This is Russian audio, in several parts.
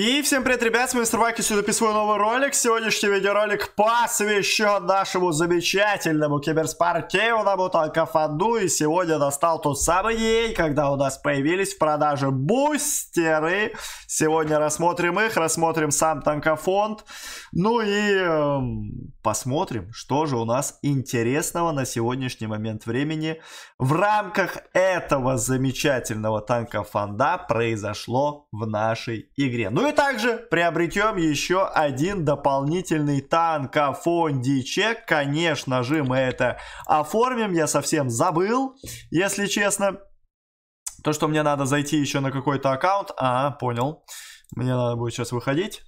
И всем привет, ребят, с вами Стрваки, сюда записываю новый ролик. Сегодняшний видеоролик посвящен нашему замечательному киберспортивному танкофаду. И сегодня настал тот самый день, когда у нас появились в продаже бустеры. Сегодня рассмотрим их, рассмотрим сам танкофонд. Ну и э, посмотрим, что же у нас интересного на сегодняшний момент времени в рамках этого замечательного танкофонда произошло в нашей игре. Ну и также приобретем еще один дополнительный танк, танкофондичек. Конечно же, мы это оформим. Я совсем забыл, если честно. То, что мне надо зайти еще на какой-то аккаунт. А, понял. Мне надо будет сейчас выходить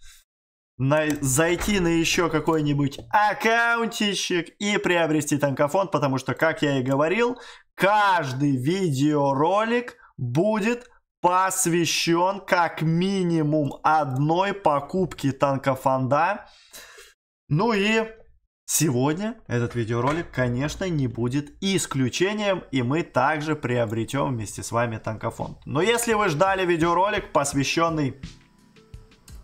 на, зайти на еще какой-нибудь аккаунтичек и приобрести танкофон, потому что, как я и говорил, каждый видеоролик будет посвящен как минимум одной покупке танкофонда. Ну и сегодня этот видеоролик, конечно, не будет исключением, и мы также приобретем вместе с вами танкофонд. Но если вы ждали видеоролик, посвященный,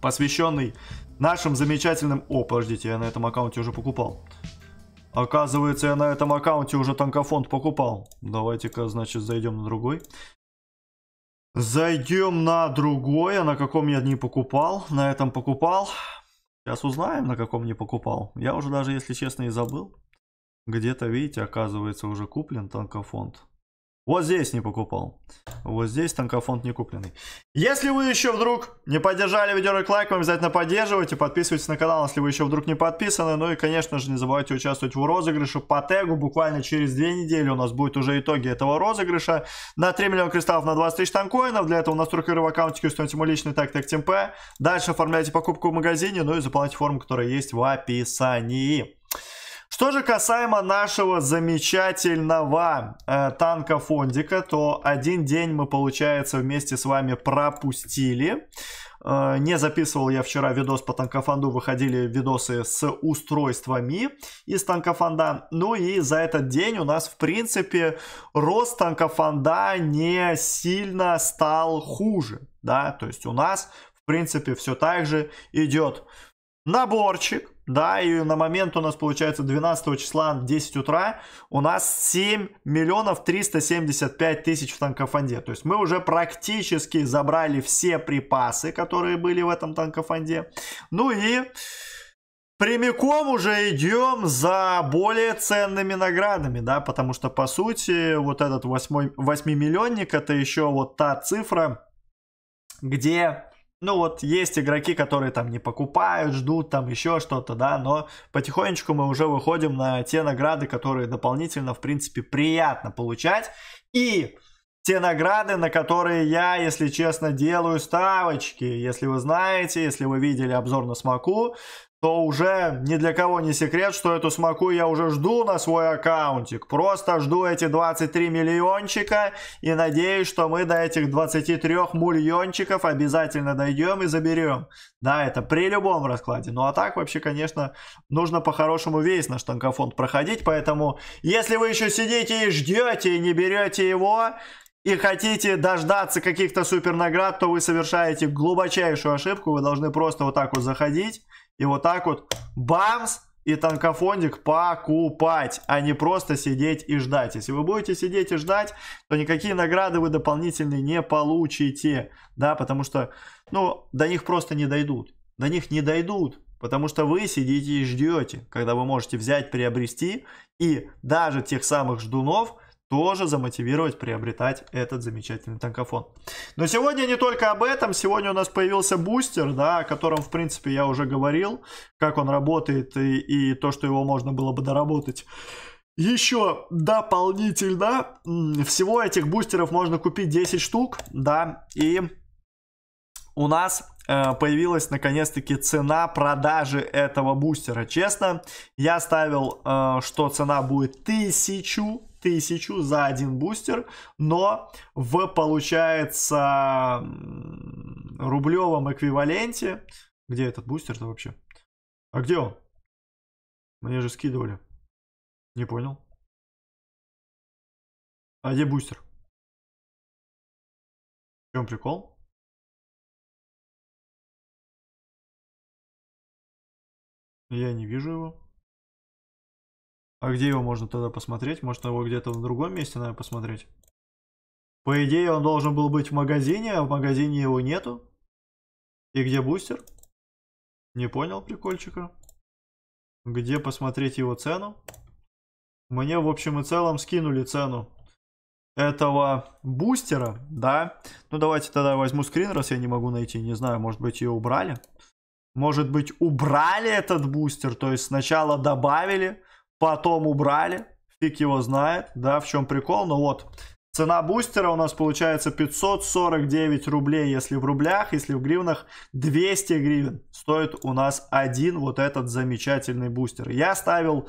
посвященный нашим замечательным... О, подождите, я на этом аккаунте уже покупал. Оказывается, я на этом аккаунте уже танкофонд покупал. Давайте-ка, значит, зайдем на другой. Зайдем на другое, на каком я не покупал. На этом покупал. Сейчас узнаем, на каком не покупал. Я уже даже, если честно, и забыл. Где-то, видите, оказывается, уже куплен танкофонд. Вот здесь не покупал. Вот здесь танкофонд не купленный. Если вы еще вдруг не поддержали видеоролик лайком, обязательно поддерживайте. Подписывайтесь на канал, если вы еще вдруг не подписаны. Ну и, конечно же, не забывайте участвовать в розыгрыше по тегу. Буквально через две недели у нас будет уже итоги этого розыгрыша. На 3 миллиона кристаллов на 20 тысяч танкоинов. Для этого у нас только в аккаунте, установите мой личный тег тег темпе. Дальше оформляйте покупку в магазине, ну и заполняйте форму, которая есть в описании. Что же касаемо нашего замечательного э, танка Фондика, то один день мы, получается, вместе с вами пропустили. Э, не записывал я вчера видос по танкофанду, выходили видосы с устройствами из танкофанда. Ну и за этот день у нас, в принципе, рост танкофанда не сильно стал хуже. Да, то есть у нас, в принципе, все так же идет наборчик да, и на момент у нас получается 12 числа 10 утра у нас 7 миллионов 375 тысяч в танкофонде. То есть мы уже практически забрали все припасы, которые были в этом танкофонде. Ну и прямиком уже идем за более ценными наградами, да, потому что по сути вот этот 8, 8 миллионник это еще вот та цифра, где ну вот есть игроки, которые там не покупают, ждут там еще что-то, да, но потихонечку мы уже выходим на те награды, которые дополнительно, в принципе, приятно получать. И те награды, на которые я, если честно, делаю ставочки. Если вы знаете, если вы видели обзор на смоку, то уже ни для кого не секрет, что эту смоку я уже жду на свой аккаунтик. Просто жду эти 23 миллиончика и надеюсь, что мы до этих 23 мульончиков обязательно дойдем и заберем. Да, это при любом раскладе. Ну а так вообще, конечно, нужно по-хорошему весь наш танкофонд проходить. Поэтому, если вы еще сидите и ждете и не берете его, и хотите дождаться каких-то супер наград, то вы совершаете глубочайшую ошибку. Вы должны просто вот так вот заходить и вот так вот, бамс, и танкофондик покупать, а не просто сидеть и ждать. Если вы будете сидеть и ждать, то никакие награды вы дополнительные не получите, да, потому что, ну, до них просто не дойдут. До них не дойдут, потому что вы сидите и ждете, когда вы можете взять, приобрести, и даже тех самых ждунов – тоже замотивировать приобретать этот замечательный танкофон. Но сегодня не только об этом. Сегодня у нас появился бустер, да, о котором, в принципе, я уже говорил, как он работает и, и то, что его можно было бы доработать. Еще дополнительно всего этих бустеров можно купить 10 штук, да, и у нас э, появилась наконец-таки цена продажи этого бустера. Честно, я ставил, э, что цена будет 1000 тысячу за один бустер, но в, получается, рублевом эквиваленте... Где этот бустер-то вообще? А где он? Мне же скидывали. Не понял. А где бустер? В чем прикол? Я не вижу его. А где его можно тогда посмотреть? Может его где-то в другом месте надо посмотреть? По идее он должен был быть в магазине, а в магазине его нету. И где бустер? Не понял прикольчика. Где посмотреть его цену? Мне в общем и целом скинули цену этого бустера, да. Ну давайте тогда возьму скрин, раз я не могу найти. Не знаю, может быть ее убрали. Может быть убрали этот бустер, то есть сначала добавили, потом убрали, фиг его знает, да, в чем прикол, но вот цена бустера у нас получается 549 рублей, если в рублях, если в гривнах 200 гривен стоит у нас один вот этот замечательный бустер. Я ставил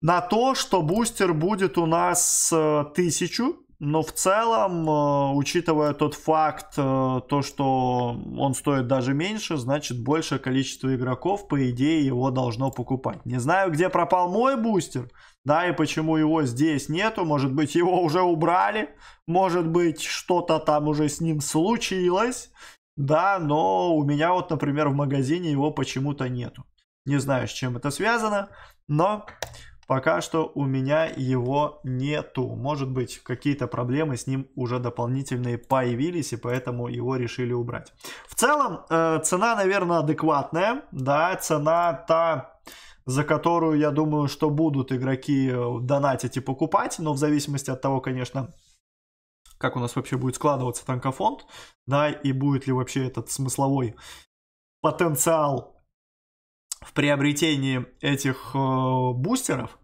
на то, что бустер будет у нас 1000, э, но в целом, э, учитывая тот факт, э, то, что он стоит даже меньше, значит большее количество игроков, по идее, его должно покупать. Не знаю, где пропал мой бустер, да, и почему его здесь нету. Может быть, его уже убрали, может быть, что-то там уже с ним случилось, да, но у меня вот, например, в магазине его почему-то нету. Не знаю, с чем это связано, но Пока что у меня его нету. Может быть, какие-то проблемы с ним уже дополнительные появились, и поэтому его решили убрать. В целом, э, цена, наверное, адекватная. Да, цена та за которую, я думаю, что будут игроки э, донатить и покупать, но в зависимости от того, конечно, как у нас вообще будет складываться танкофонд, да, и будет ли вообще этот смысловой потенциал в приобретении этих э, бустеров.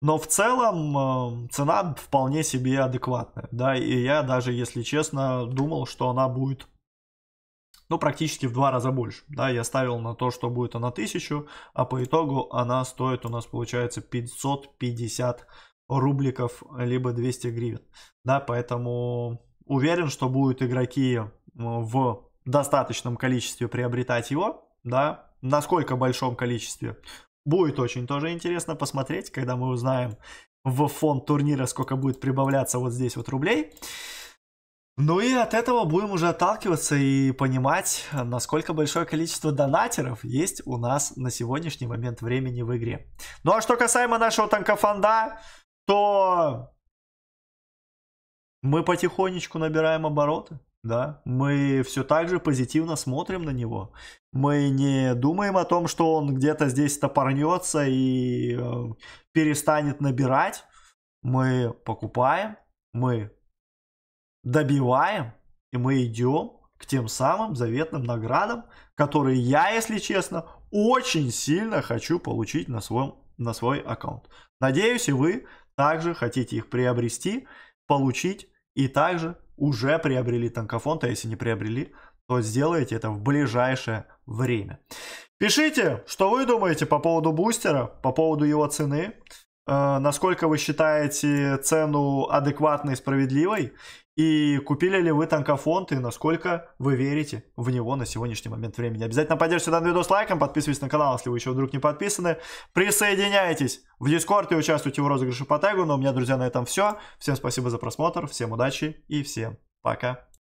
Но в целом эм, цена вполне себе адекватная, да, и я даже, если честно, думал, что она будет, ну, практически в два раза больше, да, я ставил на то, что будет она 1000, а по итогу она стоит у нас, получается, 550 рубликов, либо 200 гривен, да, поэтому уверен, что будут игроки э, в достаточном количестве приобретать его, да, насколько большом количестве, Будет очень тоже интересно посмотреть, когда мы узнаем в фонд турнира, сколько будет прибавляться вот здесь вот рублей. Ну и от этого будем уже отталкиваться и понимать, насколько большое количество донатеров есть у нас на сегодняшний момент времени в игре. Ну а что касаемо нашего танкофонда, то мы потихонечку набираем обороты да, мы все так же позитивно смотрим на него. Мы не думаем о том, что он где-то здесь топорнется и э, перестанет набирать. Мы покупаем, мы добиваем, и мы идем к тем самым заветным наградам, которые я, если честно, очень сильно хочу получить на, своем, на свой аккаунт. Надеюсь, и вы также хотите их приобрести, получить и также уже приобрели танкофонт, а если не приобрели, то сделайте это в ближайшее время. Пишите, что вы думаете по поводу бустера, по поводу его цены, э, насколько вы считаете цену адекватной, справедливой, и купили ли вы танкофонд и насколько вы верите в него на сегодняшний момент времени. Обязательно поддержите данный видос лайком, подписывайтесь на канал, если вы еще вдруг не подписаны. Присоединяйтесь в Дискорд и участвуйте в розыгрыше по тегу. Но ну, а у меня, друзья, на этом все. Всем спасибо за просмотр, всем удачи и всем пока.